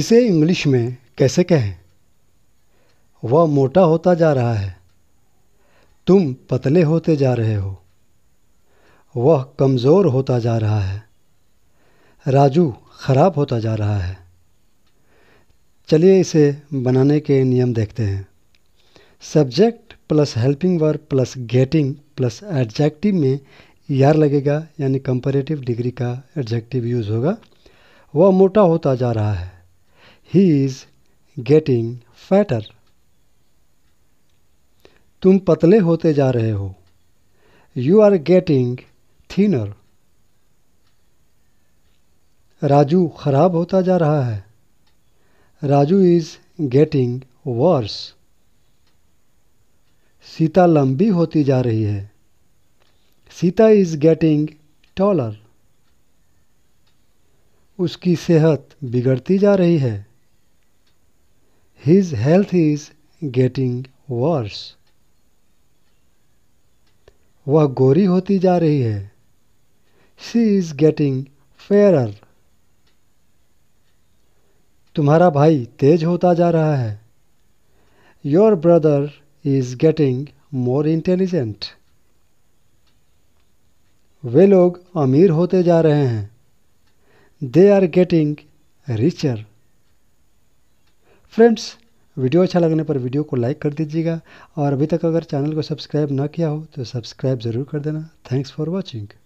इसे इंग्लिश में कैसे कहें वह मोटा होता जा रहा है तुम पतले होते जा रहे हो वह कमज़ोर होता जा रहा है राजू ख़राब होता जा रहा है चलिए इसे बनाने के नियम देखते हैं subject plus helping verb plus getting plus adjective में यार लगेगा यानी कंपेरेटिव डिग्री का एडजेक्टिव यूज़ होगा वह मोटा होता जा रहा है ही इज़ गेटिंग फैटर तुम पतले होते जा रहे हो you are getting thinner Raju खराब होता जा रहा है Raju is getting worse Sita लंबी होती जा रही है सीता इज़ गेटिंग टॉलर उसकी सेहत बिगड़ती जा रही है His health is getting worse. वह गोरी होती जा रही है शी इज गेटिंग फेयरर तुम्हारा भाई तेज होता जा रहा है your brother is getting more intelligent वे लोग अमीर होते जा रहे हैं they are getting richer friends video अच्छा लगने पर वीडियो को लाइक कर दीजिएगा और अभी तक अगर चैनल को सब्सक्राइब ना किया हो तो सब्सक्राइब ज़रूर कर देना थैंक्स फॉर वॉचिंग